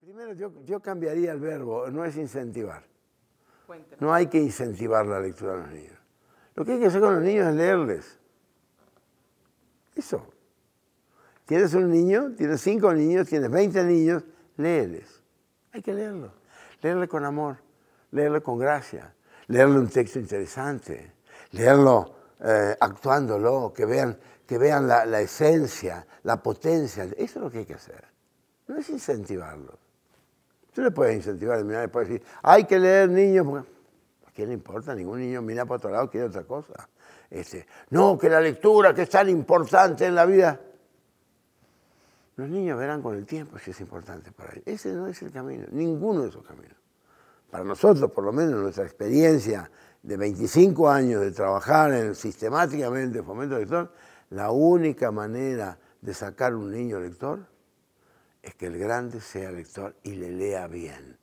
Primero, yo, cambiaría el verbo, no es incentivar. No hay que incentivar la lectura de los niños. Lo que hay que hacer con los niños es leerles. Eso. Tienes un niño, tienes cinco niños, tienes 20 niños, léeles. Hay que leerlo. Leerle con amor, leerle con gracia, leerle un texto interesante, leerlo eh, actuándolo, que vean, que vean la, la esencia, la potencia. Eso es lo que hay que hacer. No es incentivarlo. Tú le puedes incentivar, mirar, le puedes decir, hay que leer niños. ¿A quién le importa? Ningún niño mira para otro lado, quiere otra cosa. Este, no, que la lectura, que es tan importante en la vida. Los niños verán con el tiempo si es importante para ellos. Ese no es el camino, ninguno de esos caminos. Para nosotros, por lo menos, nuestra experiencia de 25 años de trabajar en, sistemáticamente en fomento lector, la única manera de sacar un niño lector es que el grande sea lector y le lea bien.